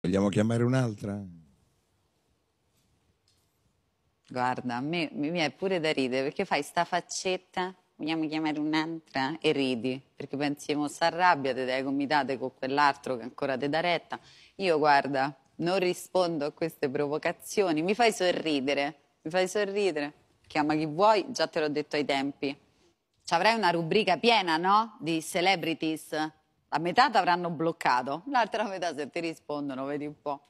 Vogliamo chiamare un'altra? Guarda, a me mi è pure da ridere perché fai sta faccetta, vogliamo chiamare un'altra e ridi perché pensiamo si arrabbia, te dai comitate con quell'altro che ancora te dà retta. Io guarda, non rispondo a queste provocazioni, mi fai sorridere, mi fai sorridere. Chiama chi vuoi, già te l'ho detto ai tempi. Ci avrai una rubrica piena, no? Di celebrities la metà ti avranno bloccato, l'altra metà se ti rispondono, vedi un po'.